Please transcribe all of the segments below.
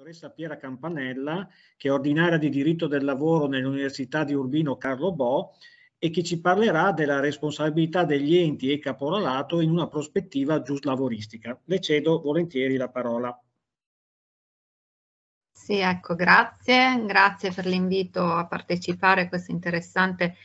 professoressa Piera Campanella, che è ordinaria di diritto del lavoro nell'Università di Urbino Carlo Bo e che ci parlerà della responsabilità degli enti e caporalato in una prospettiva giuslavoristica. Le cedo volentieri la parola. Sì, ecco, grazie, grazie per l'invito a partecipare a questo interessante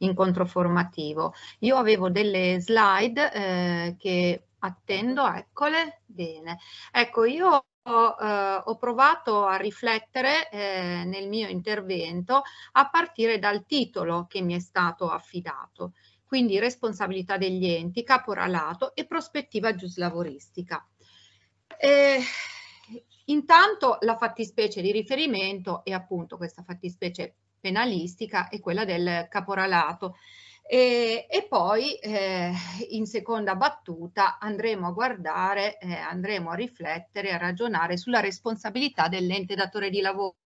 incontro formativo. Io avevo delle slide eh, che attendo, eccole, bene. Ecco, io ho, eh, ho provato a riflettere eh, nel mio intervento a partire dal titolo che mi è stato affidato, quindi responsabilità degli enti, caporalato e prospettiva giuslavoristica. Eh, intanto la fattispecie di riferimento è appunto questa fattispecie penalistica e quella del caporalato e, e poi eh, in seconda battuta andremo a guardare, eh, andremo a riflettere, a ragionare sulla responsabilità dell'ente datore di lavoro.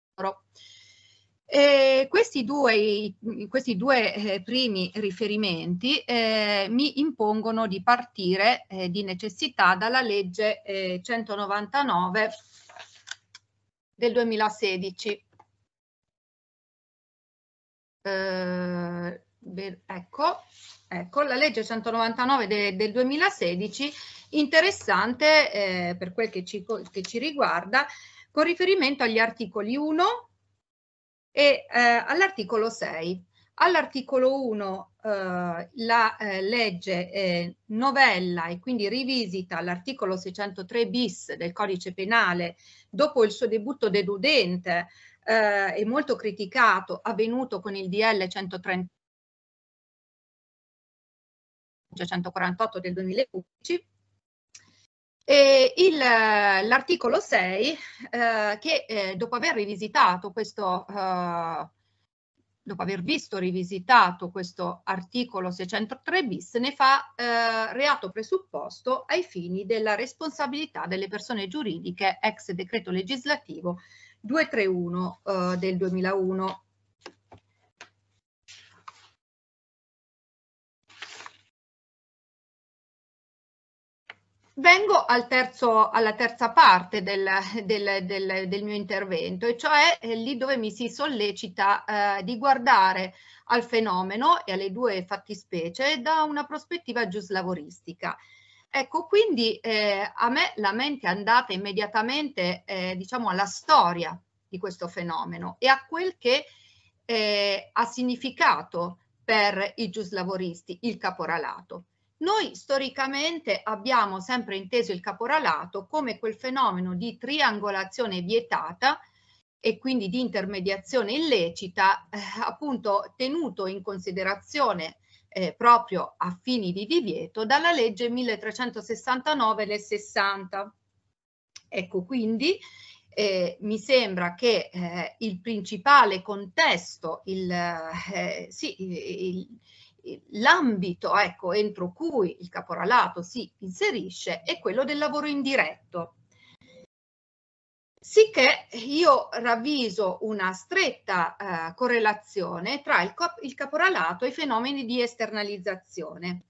E questi due, questi due eh, primi riferimenti eh, mi impongono di partire eh, di necessità dalla legge 199 eh, del 2016 ecco, ecco, la legge 199 de, del 2016, interessante eh, per quel che ci, che ci, riguarda, con riferimento agli articoli 1 e eh, all'articolo 6. All'articolo 1 eh, la eh, legge eh, novella e quindi rivisita l'articolo 603 bis del codice penale dopo il suo debutto dedudente eh, e molto criticato avvenuto con il DL 130 148 del 2011, l'articolo 6 eh, che eh, dopo aver rivisitato questo, eh, dopo aver visto rivisitato questo articolo 603 bis ne fa eh, reato presupposto ai fini della responsabilità delle persone giuridiche ex decreto legislativo 231 eh, del 2001. Vengo al terzo, alla terza parte del, del, del, del, mio intervento, e cioè eh, lì dove mi si sollecita eh, di guardare al fenomeno e alle due fattispecie da una prospettiva giuslavoristica. Ecco, quindi eh, a me la mente è andata immediatamente, eh, diciamo, alla storia di questo fenomeno e a quel che eh, ha significato per i giuslavoristi il caporalato. Noi storicamente abbiamo sempre inteso il caporalato come quel fenomeno di triangolazione vietata e quindi di intermediazione illecita, eh, appunto tenuto in considerazione eh, proprio a fini di divieto dalla legge 1369 60. Ecco quindi eh, mi sembra che eh, il principale contesto, il, eh, sì, il, l'ambito ecco, entro cui il caporalato si inserisce è quello del lavoro indiretto. Sicché io ravviso una stretta eh, correlazione tra il, il caporalato e i fenomeni di esternalizzazione.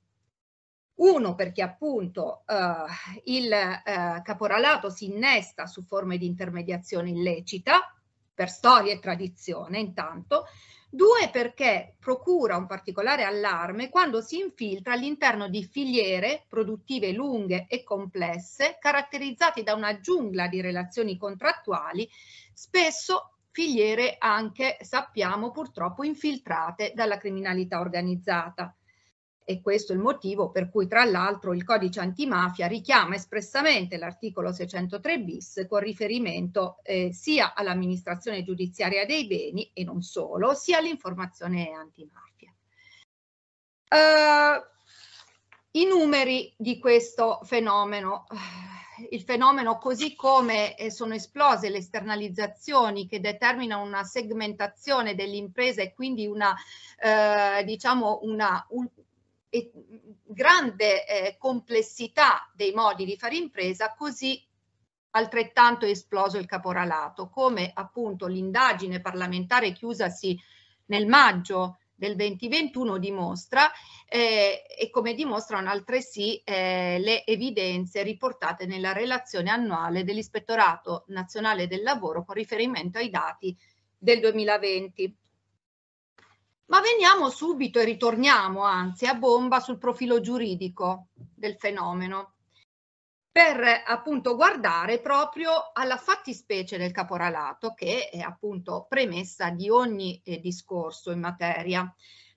Uno perché appunto eh, il eh, caporalato si innesta su forme di intermediazione illecita, per storia e tradizione intanto, Due perché procura un particolare allarme quando si infiltra all'interno di filiere produttive lunghe e complesse, caratterizzate da una giungla di relazioni contrattuali, spesso filiere anche, sappiamo purtroppo, infiltrate dalla criminalità organizzata e questo è il motivo per cui tra l'altro il codice antimafia richiama espressamente l'articolo 603 bis con riferimento eh, sia all'amministrazione giudiziaria dei beni e non solo, sia all'informazione antimafia. Uh, I numeri di questo fenomeno il fenomeno così come eh, sono esplose le esternalizzazioni che determinano una segmentazione dell'impresa e quindi una, eh, diciamo una, un, e grande eh, complessità dei modi di fare impresa, così altrettanto è esploso il caporalato, come appunto l'indagine parlamentare chiusasi nel maggio del 2021 dimostra eh, e come dimostrano altresì eh, le evidenze riportate nella relazione annuale dell'Ispettorato Nazionale del Lavoro con riferimento ai dati del 2020. Ma veniamo subito e ritorniamo anzi a bomba sul profilo giuridico del fenomeno per appunto guardare proprio alla fattispecie del caporalato che è appunto premessa di ogni eh, discorso in materia.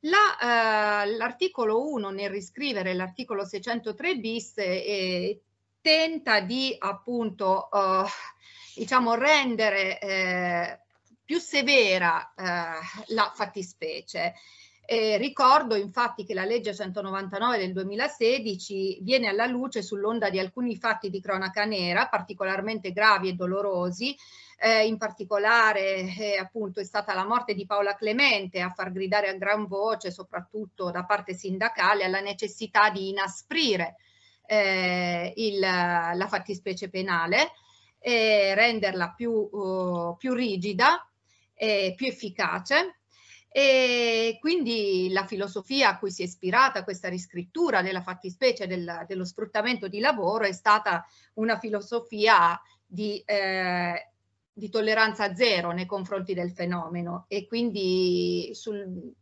l'articolo La, eh, 1 nel riscrivere l'articolo 603 bis eh, tenta di appunto eh, diciamo rendere eh, più severa eh, la fattispecie. Eh, ricordo infatti che la legge 199 del 2016 viene alla luce sull'onda di alcuni fatti di cronaca nera particolarmente gravi e dolorosi. Eh, in particolare eh, appunto è stata la morte di Paola Clemente a far gridare a gran voce, soprattutto da parte sindacale, alla necessità di inasprire eh, il, la fattispecie penale e renderla più, uh, più rigida eh, più efficace. E quindi la filosofia a cui si è ispirata questa riscrittura della fattispecie del, dello sfruttamento di lavoro è stata una filosofia di, eh, di tolleranza zero nei confronti del fenomeno e quindi sul,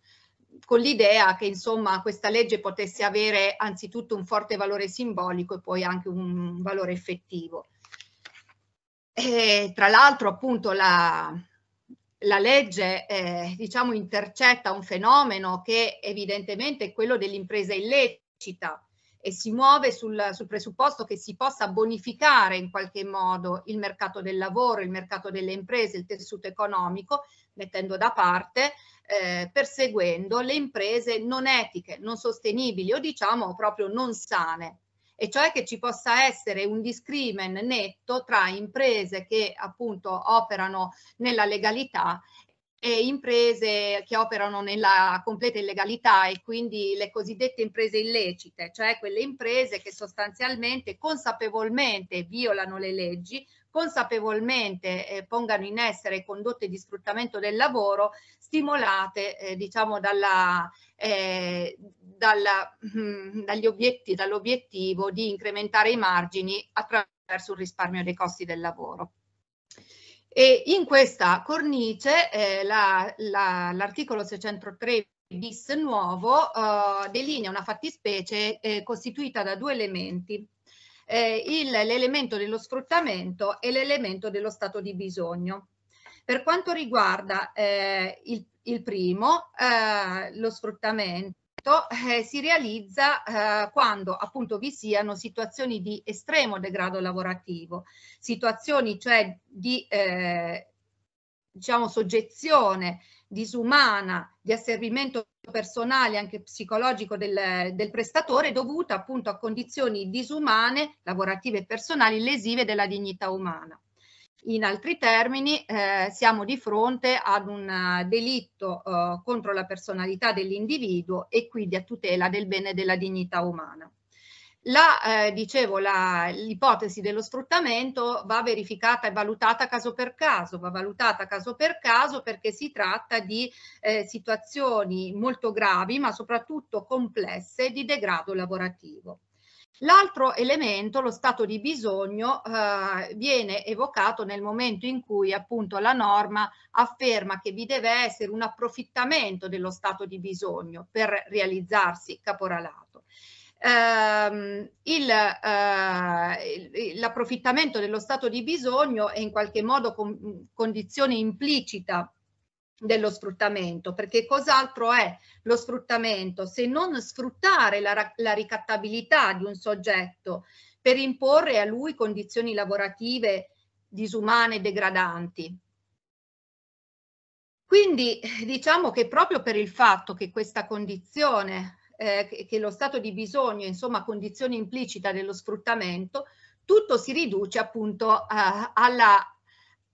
con l'idea che insomma questa legge potesse avere anzitutto un forte valore simbolico e poi anche un valore effettivo. E, tra l'altro appunto la, la legge eh, diciamo intercetta un fenomeno che evidentemente è quello dell'impresa illecita e si muove sul, sul presupposto che si possa bonificare in qualche modo il mercato del lavoro, il mercato delle imprese, il tessuto economico, mettendo da parte, eh, perseguendo le imprese non etiche, non sostenibili o diciamo proprio non sane e cioè che ci possa essere un discrimen netto tra imprese che appunto operano nella legalità e imprese che operano nella completa illegalità e quindi le cosiddette imprese illecite, cioè quelle imprese che sostanzialmente consapevolmente violano le leggi, consapevolmente eh, pongano in essere condotte di sfruttamento del lavoro stimolate eh, diciamo dalla, eh, dalla, mh, mm, dagli obietti, dall'obiettivo di incrementare i margini attraverso il risparmio dei costi del lavoro. E in questa cornice eh, la, la, l'articolo 603 bis nuovo eh, delinea una fattispecie eh, costituita da due elementi eh, il, l'elemento dello sfruttamento e l'elemento dello stato di bisogno. Per quanto riguarda eh, il, il, primo, eh, lo sfruttamento, eh, si realizza eh, quando appunto vi siano situazioni di estremo degrado lavorativo, situazioni cioè di eh, diciamo soggezione disumana di asservimento personale anche psicologico del, del, prestatore dovuta appunto a condizioni disumane, lavorative e personali lesive della dignità umana. In altri termini eh, siamo di fronte ad un eh, delitto eh, contro la personalità dell'individuo e quindi a tutela del bene e della dignità umana. La, eh, dicevo, la, l'ipotesi dello sfruttamento va verificata e valutata caso per caso, va valutata caso per caso perché si tratta di eh, situazioni molto gravi ma soprattutto complesse di degrado lavorativo. L'altro elemento, lo stato di bisogno, eh, viene evocato nel momento in cui appunto la norma afferma che vi deve essere un approfittamento dello stato di bisogno per realizzarsi caporalato ehm, il, eh, l'approfittamento dello stato di bisogno è in qualche modo con, condizione implicita dello sfruttamento, perché cos'altro è lo sfruttamento se non sfruttare la, la ricattabilità di un soggetto per imporre a lui condizioni lavorative disumane e degradanti. Quindi diciamo che proprio per il fatto che questa condizione eh, che lo stato di bisogno, insomma condizione implicita dello sfruttamento, tutto si riduce appunto eh, alla,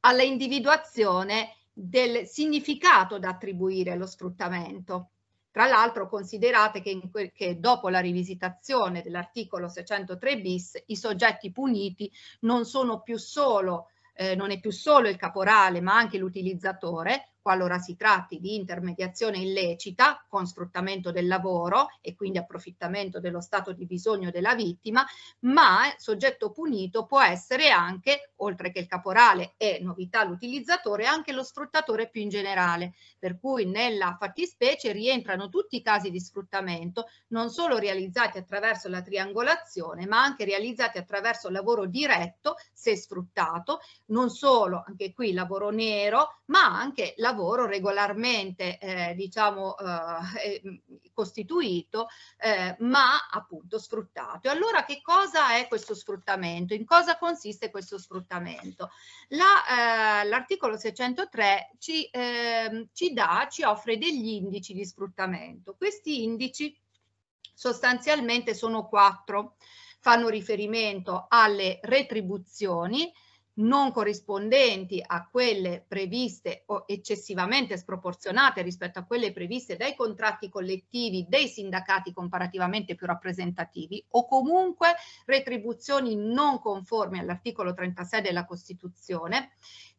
alla individuazione del significato da attribuire allo sfruttamento. Tra l'altro considerate che, quel, che, dopo la rivisitazione dell'articolo 603 bis i soggetti puniti non sono più solo, eh, non è più solo il caporale ma anche l'utilizzatore qualora si tratti di intermediazione illecita con sfruttamento del lavoro e quindi approfittamento dello stato di bisogno della vittima, ma soggetto punito può essere anche, oltre che il caporale e novità l'utilizzatore, anche lo sfruttatore più in generale, per cui nella fattispecie rientrano tutti i casi di sfruttamento, non solo realizzati attraverso la triangolazione, ma anche realizzati attraverso il lavoro diretto, se sfruttato, non solo, anche qui lavoro nero, ma anche lavoro lavoro regolarmente eh, diciamo, eh, eh costituito, eh, ma appunto sfruttato. allora che cosa è questo sfruttamento? In cosa consiste questo sfruttamento? Eh, l'articolo La, 603 ci, ehm, ci dà, ci offre degli indici di sfruttamento. Questi indici sostanzialmente sono quattro, fanno riferimento alle retribuzioni, non corrispondenti a quelle previste o eccessivamente sproporzionate rispetto a quelle previste dai contratti collettivi dei sindacati comparativamente più rappresentativi o comunque retribuzioni non conformi all'articolo 36 della Costituzione.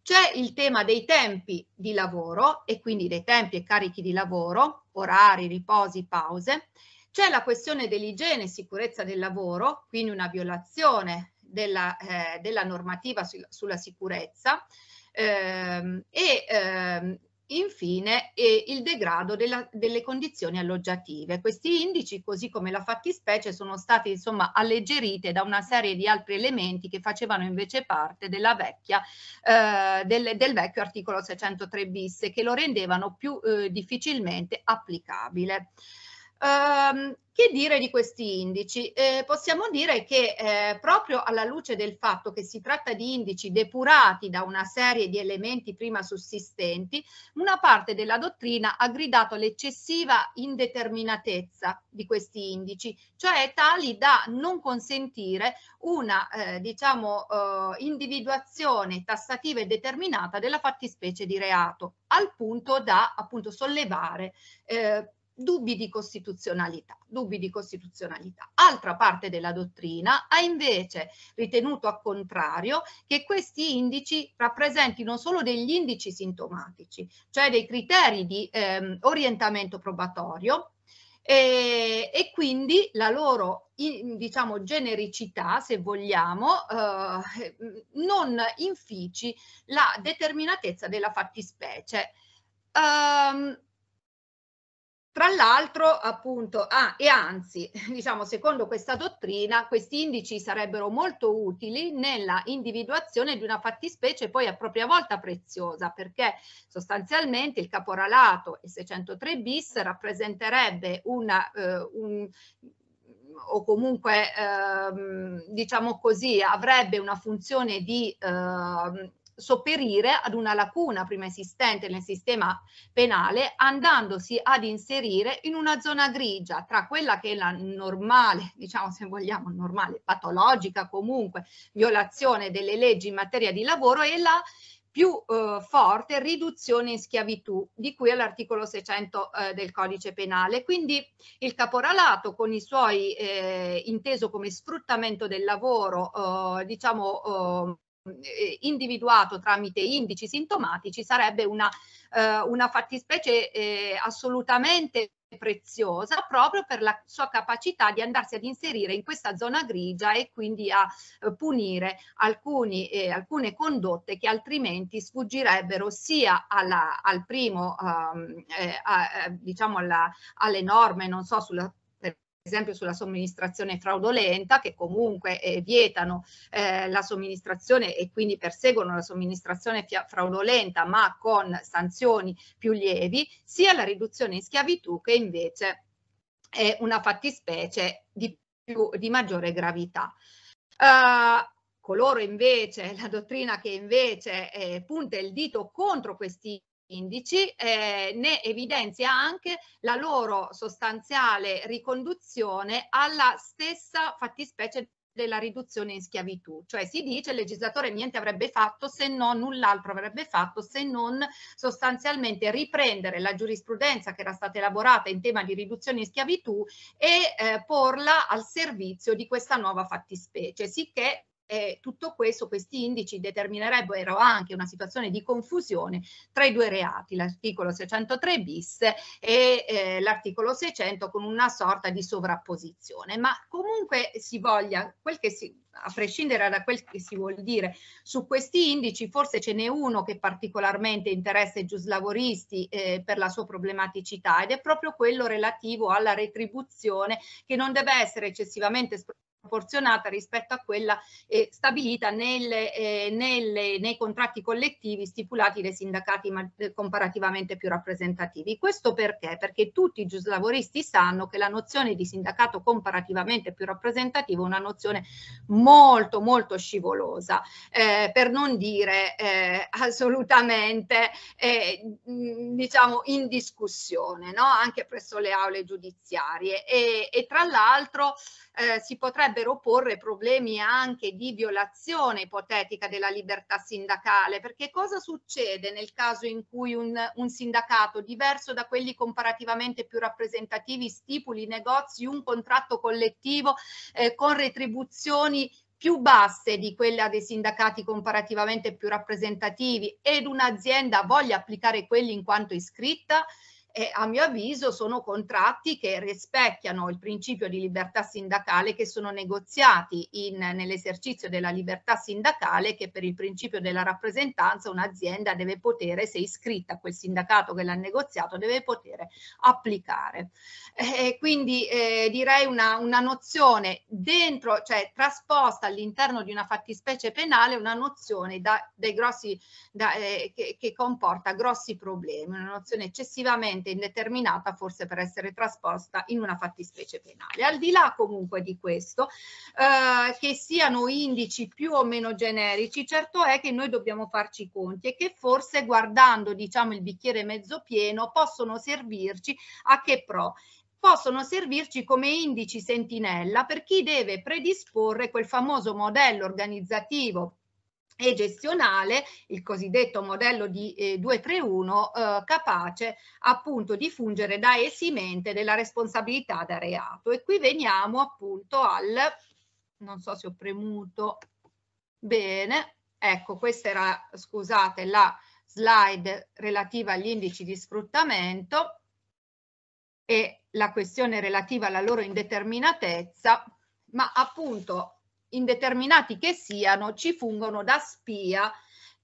C'è il tema dei tempi di lavoro e quindi dei tempi e carichi di lavoro, orari, riposi, pause. C'è la questione dell'igiene e sicurezza del lavoro, quindi una violazione della, eh, della normativa su, sulla sicurezza ehm, e ehm, infine eh, il degrado della, delle condizioni alloggiative. Questi indici, così come la fattispecie, sono stati insomma alleggeriti da una serie di altri elementi che facevano invece parte vecchia, eh, del, del, vecchio articolo 603 bis che lo rendevano più eh, difficilmente applicabile. Ehm, che dire di questi indici? Eh, possiamo dire che eh, proprio alla luce del fatto che si tratta di indici depurati da una serie di elementi prima sussistenti, una parte della dottrina ha gridato l'eccessiva indeterminatezza di questi indici, cioè tali da non consentire una eh, diciamo, eh, individuazione tassativa e determinata della fattispecie di reato, al punto da appunto sollevare eh, dubbi di costituzionalità, dubbi di costituzionalità. Altra parte della dottrina ha invece ritenuto a contrario che questi indici rappresentino solo degli indici sintomatici, cioè dei criteri di ehm, orientamento probatorio e, e quindi la loro in, diciamo genericità se vogliamo eh, non infici la determinatezza della fattispecie um, tra l'altro, appunto, ah, e anzi, diciamo, secondo questa dottrina, questi indici sarebbero molto utili nella individuazione di una fattispecie poi a propria volta preziosa, perché sostanzialmente il caporalato e 603 bis rappresenterebbe una, eh, un, o comunque ehm, diciamo così avrebbe una funzione di ehm, sopperire ad una lacuna prima esistente nel sistema penale andandosi ad inserire in una zona grigia tra quella che è la normale, diciamo se vogliamo normale, patologica comunque, violazione delle leggi in materia di lavoro e la più eh, forte riduzione in schiavitù, di cui è l'articolo 600 eh, del codice penale. Quindi il caporalato, con i suoi eh, inteso come sfruttamento del lavoro, eh, diciamo eh, eh, individuato tramite indici sintomatici sarebbe una, eh, una fattispecie eh, assolutamente preziosa proprio per la sua capacità di andarsi ad inserire in questa zona grigia e quindi a eh, punire alcuni, eh, alcune condotte che altrimenti sfuggirebbero sia alla, al primo, ehm, eh, a, eh, diciamo alla, alle norme, non so, sulla esempio sulla somministrazione fraudolenta che comunque eh, vietano eh, la somministrazione e quindi perseguono la somministrazione fraudolenta ma con sanzioni più lievi, sia la riduzione in schiavitù che invece è una fattispecie di, più, di maggiore gravità. Uh, coloro invece, la dottrina che invece eh, punta il dito contro questi indici, eh, ne evidenzia anche la loro sostanziale riconduzione alla stessa fattispecie della riduzione in schiavitù, cioè si dice il legislatore niente avrebbe fatto se non null'altro avrebbe fatto se non sostanzialmente riprendere la giurisprudenza che era stata elaborata in tema di riduzione in schiavitù e eh, porla al servizio di questa nuova fattispecie, sicché e tutto questo, questi indici determinerebbero anche una situazione di confusione tra i due reati, l'articolo 603 bis e eh, l'articolo 600 con una sorta di sovrapposizione, ma comunque si voglia, quel che si, a prescindere da quel che si vuol dire su questi indici, forse ce n'è uno che particolarmente interessa i giuslavoristi eh, per la sua problematicità ed è proprio quello relativo alla retribuzione che non deve essere eccessivamente sproporzionata proporzionata rispetto a quella eh, stabilita nelle, eh, nelle, nei contratti collettivi stipulati dai sindacati ma, eh, comparativamente più rappresentativi. Questo perché? Perché tutti i giuslavoristi sanno che la nozione di sindacato comparativamente più rappresentativo è una nozione molto molto scivolosa, eh, per non dire eh, assolutamente eh, diciamo in discussione, no? anche presso le aule giudiziarie e, e tra l'altro si potrebbe potrebbero porre problemi anche di violazione ipotetica della libertà sindacale, perché cosa succede nel caso in cui un, un sindacato diverso da quelli comparativamente più rappresentativi stipuli negozi un contratto collettivo eh, con retribuzioni più basse di quella dei sindacati comparativamente più rappresentativi ed un'azienda voglia applicare quelli in quanto iscritta? eh, a mio avviso sono contratti che rispecchiano il principio di libertà sindacale che sono negoziati nell'esercizio della libertà sindacale che per il principio della rappresentanza un'azienda deve poter, se iscritta a quel sindacato che l'ha negoziato, deve poter applicare. Eh, quindi eh, direi una, una nozione dentro, cioè trasposta all'interno di una fattispecie penale, una nozione da, dei grossi, da, eh, che, che comporta grossi problemi, una nozione eccessivamente temporalmente indeterminata forse per essere trasposta in una fattispecie penale. Al di là comunque di questo, eh, che siano indici più o meno generici, certo è che noi dobbiamo farci i conti e che forse guardando diciamo il bicchiere mezzo pieno possono servirci a che pro possono servirci come indici sentinella per chi deve predisporre quel famoso modello organizzativo e gestionale, il cosiddetto modello di eh, 231, eh, capace appunto di fungere da esimente della responsabilità da reato. E qui veniamo appunto al, non so se ho premuto bene, ecco questa era, scusate, la slide relativa agli indici di sfruttamento e la questione relativa alla loro indeterminatezza, ma appunto indeterminati che siano, ci fungono da spia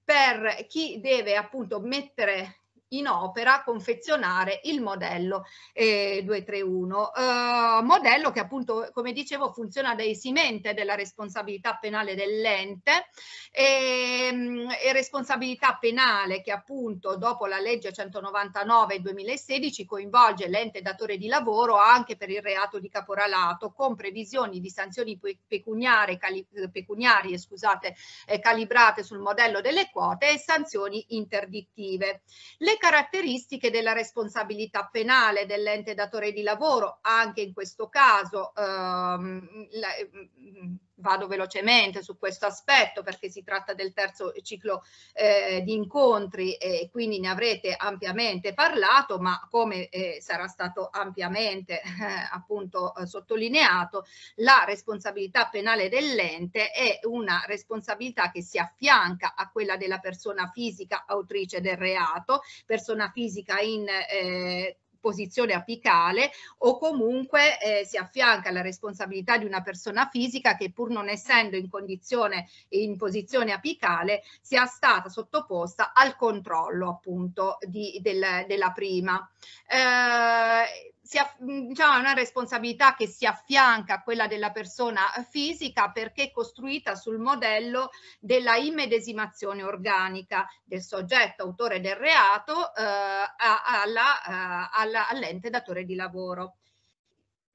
per chi deve appunto mettere in opera confezionare il modello eh, 231, eh, modello che appunto come dicevo funziona da esimente della responsabilità penale dell'ente e, ehm, e responsabilità penale che appunto dopo la legge 199 2016 coinvolge l'ente datore di lavoro anche per il reato di caporalato con previsioni di sanzioni pecuniarie, cali, pecuniarie scusate, eh, calibrate sul modello delle quote e sanzioni interdittive. Le caratteristiche della responsabilità penale dell'ente datore di lavoro, anche in questo caso ehm, la, ehm, vado velocemente su questo aspetto perché si tratta del terzo ciclo eh, di incontri e quindi ne avrete ampiamente parlato, ma come eh, sarà stato ampiamente eh, appunto eh, sottolineato, la responsabilità penale dell'ente è una responsabilità che si affianca a quella della persona fisica autrice del reato, persona fisica in eh, posizione apicale o comunque eh, si affianca alla responsabilità di una persona fisica che pur non essendo in condizione in posizione apicale sia stata sottoposta al controllo appunto di, del, della prima. Eh, si, diciamo, una responsabilità che si affianca a quella della persona fisica perché è costruita sul modello della immedesimazione organica del soggetto autore del reato eh, alla, eh, alla, all'ente datore di lavoro.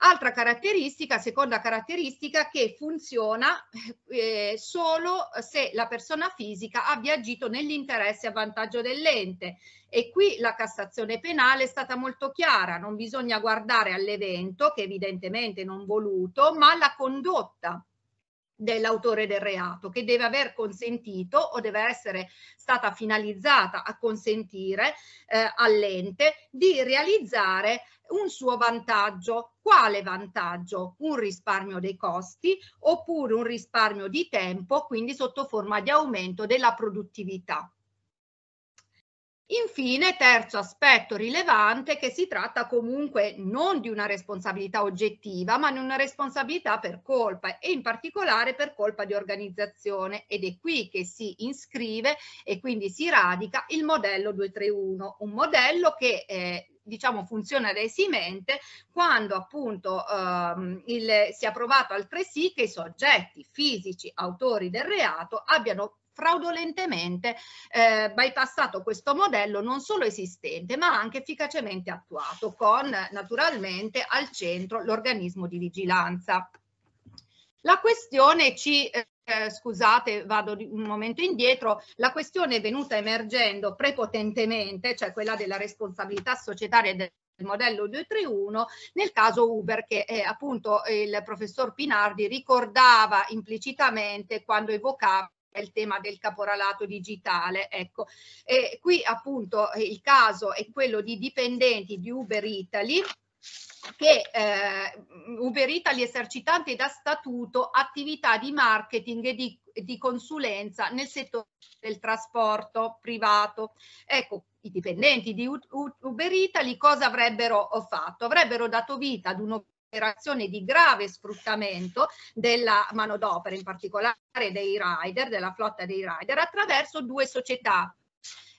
Altra caratteristica, seconda caratteristica, che funziona eh, solo se la persona fisica abbia agito nell'interesse a vantaggio dell'ente e qui la Cassazione penale è stata molto chiara, non bisogna guardare all'evento, che evidentemente non voluto, ma alla condotta dell'autore del reato, che deve aver consentito o deve essere stata finalizzata a consentire eh, all'ente di realizzare un suo vantaggio. Quale vantaggio? Un risparmio dei costi oppure un risparmio di tempo, quindi sotto forma di aumento della produttività. Infine, terzo aspetto rilevante, che si tratta comunque non di una responsabilità oggettiva, ma di una responsabilità per colpa e in particolare per colpa di organizzazione ed è qui che si iscrive e quindi si radica il modello 231, un modello che eh, diciamo funziona resimente quando appunto ehm, il, si è approvato altresì che i soggetti fisici autori del reato abbiano fraudolentemente eh, bypassato questo modello non solo esistente ma anche efficacemente attuato con naturalmente al centro l'organismo di vigilanza. La questione ci eh, eh, scusate, vado un momento indietro, la questione è venuta emergendo prepotentemente, cioè quella della responsabilità societaria del modello 231 nel caso Uber che eh, appunto il professor Pinardi ricordava implicitamente quando evocava il tema del caporalato digitale. Ecco. E qui appunto il caso è quello di dipendenti di Uber Italy che eh, Uber Italy esercitanti da statuto attività di marketing e di, di consulenza nel settore del trasporto privato. Ecco, i dipendenti di Uber Italy cosa avrebbero eh, fatto? Avrebbero dato vita ad uno un'operazione di grave sfruttamento della manodopera, in particolare dei rider, della flotta dei rider, attraverso due società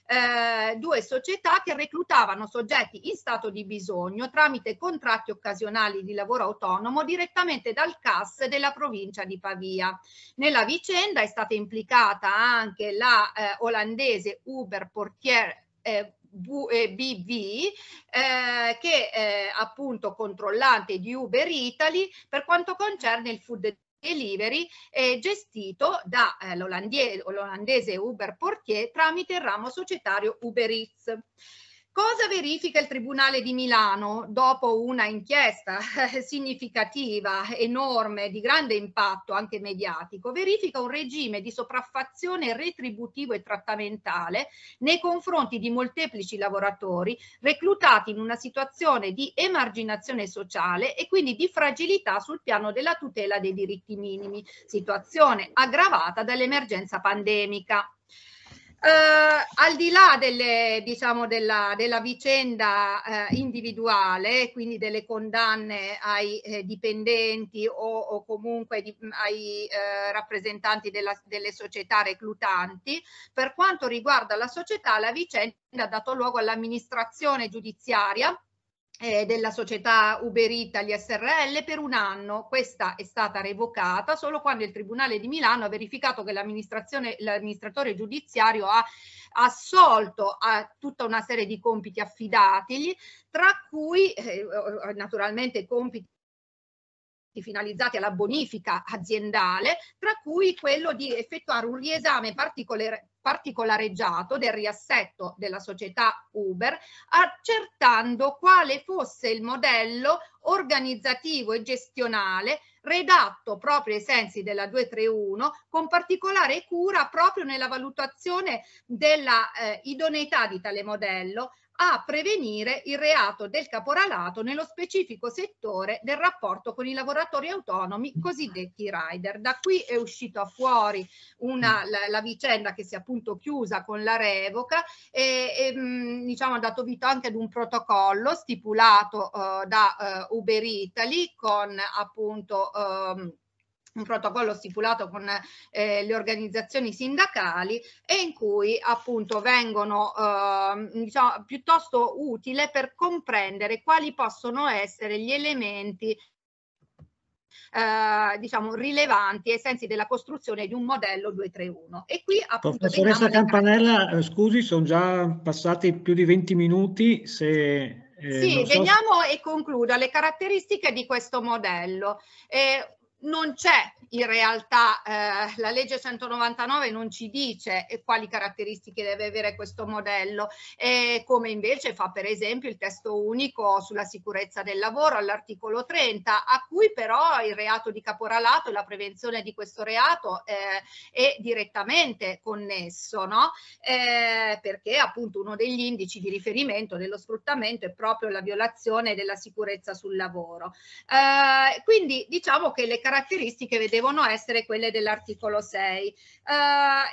eh, due società che reclutavano soggetti in stato di bisogno tramite contratti occasionali di lavoro autonomo direttamente dal CAS della provincia di Pavia. Nella vicenda è stata implicata anche la eh, olandese Uber Portier eh, BV, eh, eh, che è eh, appunto controllante di Uber Italy per quanto concerne il food delivery è gestito dall'olandese eh, Uber Portier tramite il ramo societario Uber Eats. Cosa verifica il Tribunale di Milano dopo una inchiesta significativa, enorme, di grande impatto anche mediatico? Verifica un regime di sopraffazione retributivo e trattamentale nei confronti di molteplici lavoratori reclutati in una situazione di emarginazione sociale e quindi di fragilità sul piano della tutela dei diritti minimi, situazione aggravata dall'emergenza pandemica. Eh, al di là delle, diciamo, della, della vicenda eh, individuale, quindi delle condanne ai eh, dipendenti o, o comunque di, ai eh, rappresentanti della, delle società reclutanti, per quanto riguarda la società, la vicenda ha dato luogo all'amministrazione giudiziaria eh, della società Uber Italia SRL per un anno. Questa è stata revocata solo quando il Tribunale di Milano ha verificato che l'amministrazione, l'amministratore giudiziario ha assolto a tutta una serie di compiti affidatigli, tra cui eh, naturalmente compiti finalizzati alla bonifica aziendale, tra cui quello di effettuare un riesame particolare particolareggiato del riassetto della società Uber, accertando quale fosse il modello organizzativo e gestionale redatto proprio ai sensi della 231 con particolare cura proprio nella valutazione della eh, idoneità di tale modello a prevenire il reato del caporalato nello specifico settore del rapporto con i lavoratori autonomi cosiddetti rider. Da qui è uscita fuori una, mm. la, la, vicenda che si è appunto chiusa con la revoca e, e mh, mm, diciamo ha dato vita anche ad un protocollo stipulato uh, da uh, Uber Italy con appunto um, un protocollo stipulato con eh, le organizzazioni sindacali e in cui appunto vengono eh, diciamo, piuttosto utile per comprendere quali possono essere gli elementi eh, diciamo rilevanti ai sensi della costruzione di un modello 231 e qui appunto professoressa Campanella le... Eh, scusi sono già passati più di 20 minuti se eh, sì, so... e concludo le caratteristiche di questo modello. Eh, non c'è in realtà eh, la legge 199 non ci dice eh, quali caratteristiche deve avere questo modello, eh, come invece fa per esempio il testo unico sulla sicurezza del lavoro all'articolo 30, a cui però il reato di caporalato e la prevenzione di questo reato eh, è direttamente connesso, no? Eh, perché appunto uno degli indici di riferimento dello sfruttamento è proprio la violazione della sicurezza sul lavoro. Eh, quindi diciamo che le caratteristiche caratteristiche devono essere quelle dell'articolo 6. Eh,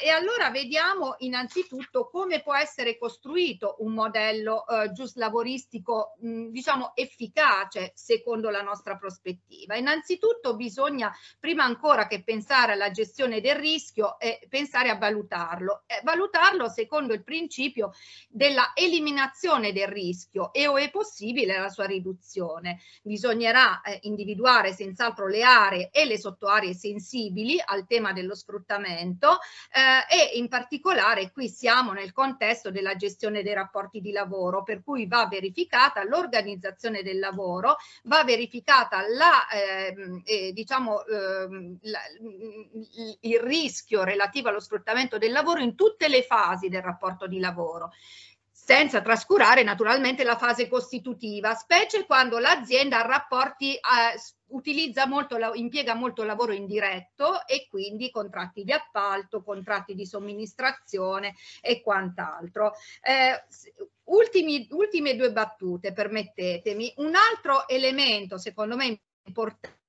e allora vediamo innanzitutto come può essere costruito un modello eh, giuslavoristico mm, diciamo efficace secondo la nostra prospettiva. Innanzitutto bisogna prima ancora che pensare alla gestione del rischio e eh, pensare a valutarlo. Eh, valutarlo secondo il principio della eliminazione del rischio e o è possibile la sua riduzione. Bisognerà eh, individuare senz'altro le aree e le sottoaree sensibili al tema dello sfruttamento eh, e in particolare qui siamo nel contesto della gestione dei rapporti di lavoro per cui va verificata l'organizzazione del lavoro, va verificata la, eh, eh, diciamo, ehm, la, il rischio relativo allo sfruttamento del lavoro in tutte le fasi del rapporto di lavoro senza trascurare naturalmente la fase costitutiva, specie quando l'azienda ha rapporti, eh, utilizza molto, la, impiega molto lavoro indiretto e quindi contratti di appalto, contratti di somministrazione e quant'altro. Eh, ultimi, ultime due battute, permettetemi. Un altro elemento, secondo me, importante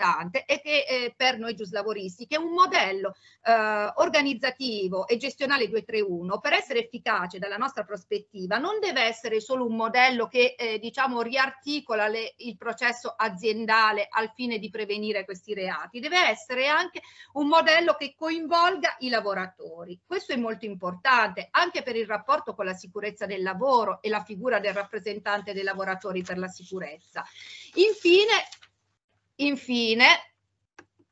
importante e che eh, per noi giuslavoristi, che un modello eh, organizzativo e gestionale 231, per essere efficace dalla nostra prospettiva, non deve essere solo un modello che eh, diciamo riarticola le, il processo aziendale al fine di prevenire questi reati, deve essere anche un modello che coinvolga i lavoratori. Questo è molto importante anche per il rapporto con la sicurezza del lavoro e la figura del rappresentante dei lavoratori per la sicurezza. Infine, Infine,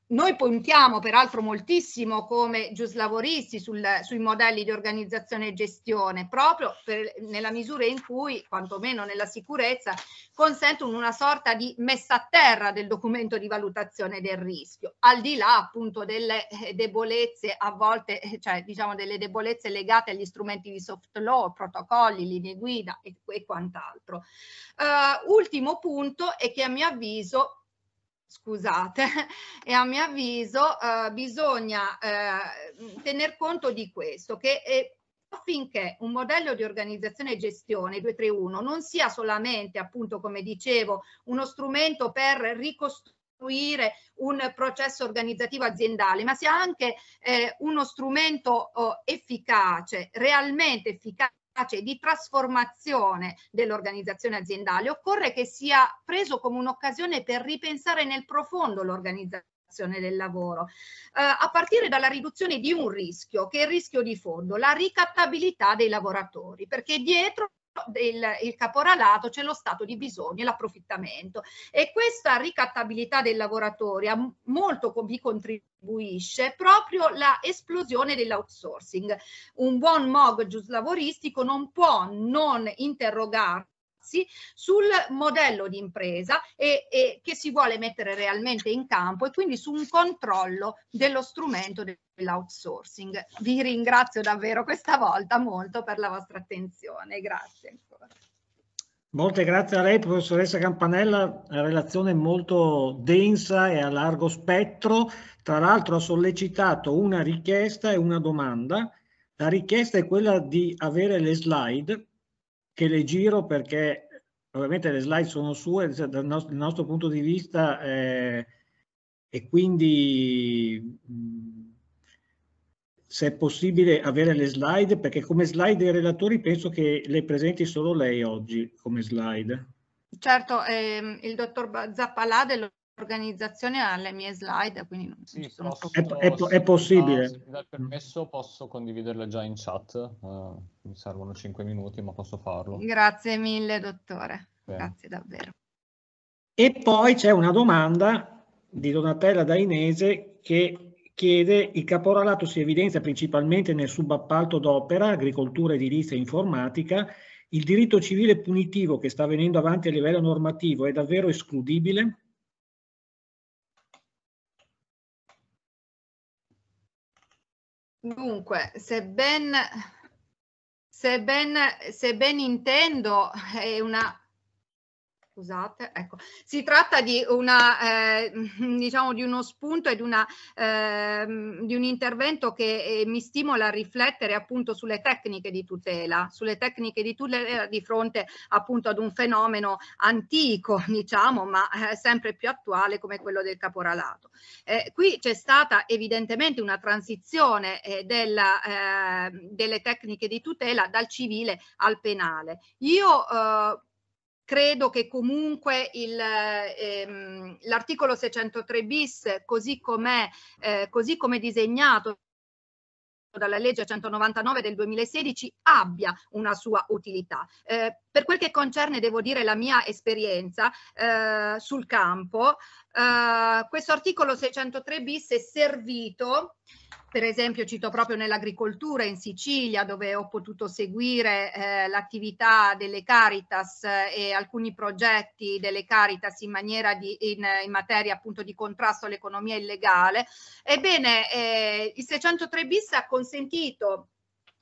noi puntiamo peraltro moltissimo come giuslavoristi sul, sui modelli di organizzazione e gestione, proprio per, nella misura in cui, quantomeno nella sicurezza, consentono una sorta di messa a terra del documento di valutazione del rischio, al di là appunto delle eh, debolezze, a volte, eh, cioè diciamo delle debolezze legate agli strumenti di soft law, protocolli, linee guida e, e quant'altro. Uh, ultimo punto e che a mio avviso scusate, e a mio avviso eh, bisogna eh, tener conto di questo, che è, eh, affinché un modello di organizzazione e gestione 231 non sia solamente, appunto, come dicevo, uno strumento per ricostruire un processo organizzativo aziendale, ma sia anche eh, uno strumento oh, efficace, realmente efficace efficace di trasformazione dell'organizzazione aziendale, occorre che sia preso come un'occasione per ripensare nel profondo l'organizzazione del lavoro, eh, a partire dalla riduzione di un rischio, che è il rischio di fondo, la ricattabilità dei lavoratori, perché dietro il, il caporalato c'è lo stato di bisogno e l'approfittamento e questa ricattabilità del lavoratore ha molto vi contribuisce proprio la esplosione dell'outsourcing. Un buon MOG giuslavoristico non può non interrogarsi spazi sul modello di impresa e, e che si vuole mettere realmente in campo e quindi su un controllo dello strumento dell'outsourcing. Vi ringrazio davvero questa volta molto per la vostra attenzione. Grazie ancora. Molte grazie a lei, professoressa Campanella, la relazione molto densa e a largo spettro. Tra l'altro ha sollecitato una richiesta e una domanda. La richiesta è quella di avere le slide che le giro perché ovviamente le slide sono sue dal nostro, dal nostro punto di vista eh, e quindi se è possibile avere le slide perché come slide dei relatori penso che le presenti solo lei oggi come slide. Certo, ehm, il dottor Zappalà dello organizzazione alle mie slide, quindi non sì, sono posso, è, è, è possibile. Se mi dà il permesso posso condividerle già in chat, uh, mi servono 5 minuti ma posso farlo. Grazie mille dottore, Bene. grazie davvero. E poi c'è una domanda di Donatella Dainese che chiede il caporalato si evidenzia principalmente nel subappalto d'opera, agricoltura, edilizia e informatica. Il diritto civile punitivo che sta venendo avanti a livello normativo è davvero escludibile? Dunque, se ben, se ben, se ben intendo, è una scusate, ecco. Si tratta di, una, eh, diciamo di uno spunto e di, una, eh, di un intervento che eh, mi stimola a riflettere appunto sulle tecniche di tutela, sulle tecniche di tutela di fronte appunto ad un fenomeno antico, diciamo, ma eh, sempre più attuale come quello del caporalato. Eh, qui c'è stata evidentemente una transizione eh, della, ehm, delle tecniche di tutela dal civile al penale. Io credo che comunque il, ehm, l'articolo 603 bis, così, eh, così come disegnato dalla legge 199 del 2016 abbia una sua utilità. Eh, per quel che concerne, devo dire, la mia esperienza eh, sul campo, eh, questo articolo 603 bis è servito per esempio cito proprio nell'agricoltura in Sicilia dove ho potuto seguire eh, l'attività delle Caritas eh, e alcuni progetti delle Caritas in, di, in, in materia appunto di contrasto all'economia illegale. Ebbene, eh, il 603 bis ha consentito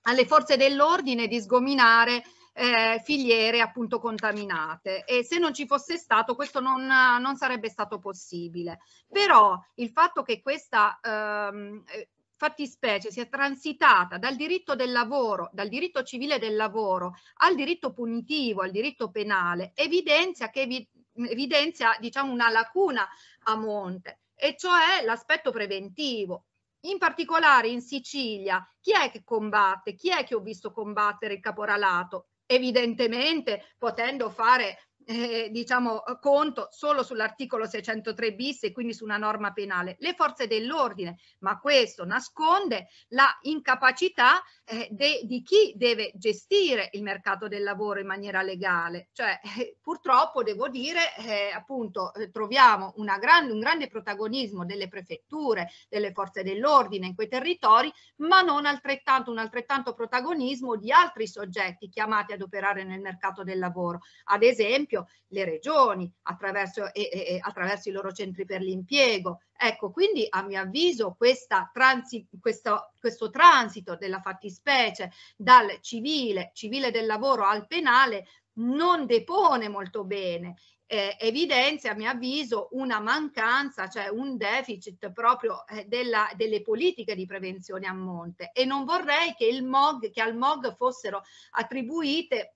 alle forze dell'ordine di sgominare eh, filiere appunto contaminate e se non ci fosse stato questo non, non sarebbe stato possibile. Però il fatto che questa ehm, eh, fattispecie sia transitata dal diritto del lavoro, dal diritto civile del lavoro al diritto punitivo, al diritto penale, evidenzia, che vi, evidenzia diciamo, una lacuna a monte e cioè l'aspetto preventivo, in particolare in Sicilia, chi è che combatte? Chi è che ho visto combattere il caporalato? Evidentemente potendo fare eh, diciamo, eh, conto solo sull'articolo 603 bis e quindi su una norma penale, le forze dell'ordine, ma questo nasconde la incapacità eh, de, di chi deve gestire il mercato del lavoro in maniera legale. Cioè, eh, purtroppo devo dire, eh, appunto, eh, troviamo una grande, un grande protagonismo delle prefetture, delle forze dell'ordine in quei territori, ma non altrettanto, un altrettanto protagonismo di altri soggetti chiamati ad operare nel mercato del lavoro. Ad esempio, esempio le regioni attraverso, e, e, attraverso i loro centri per l'impiego. Ecco, quindi a mio avviso questa transi, questo, questo transito della fattispecie dal civile, civile del lavoro al penale non depone molto bene eh, evidenzia, a mio avviso, una mancanza, cioè un deficit proprio eh, della, delle politiche di prevenzione a monte e non vorrei che, il MOG, che al MOG fossero attribuite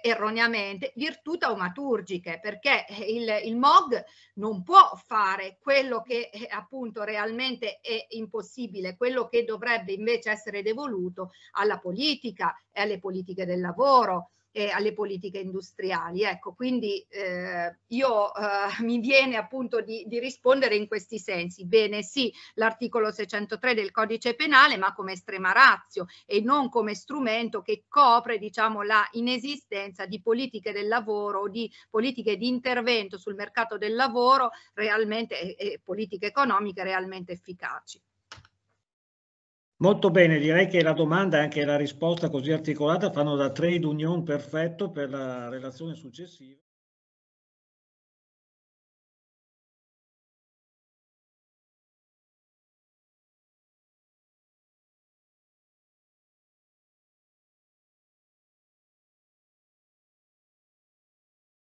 erroneamente virtù taumaturgiche perché eh, il, il, MOG non può fare quello che eh, appunto realmente è impossibile, quello che dovrebbe invece essere devoluto alla politica e alle politiche del lavoro e alle politiche industriali. Ecco, quindi eh, io eh, mi viene appunto di, di rispondere in questi sensi. Bene, sì, l'articolo 603 del codice penale, ma come estrema razio e non come strumento che copre, diciamo, la inesistenza di politiche del lavoro o di politiche di intervento sul mercato del lavoro realmente e, e politiche economiche realmente efficaci. Molto bene, direi che la domanda e anche la risposta così articolata fanno da trade union perfetto per la relazione successiva.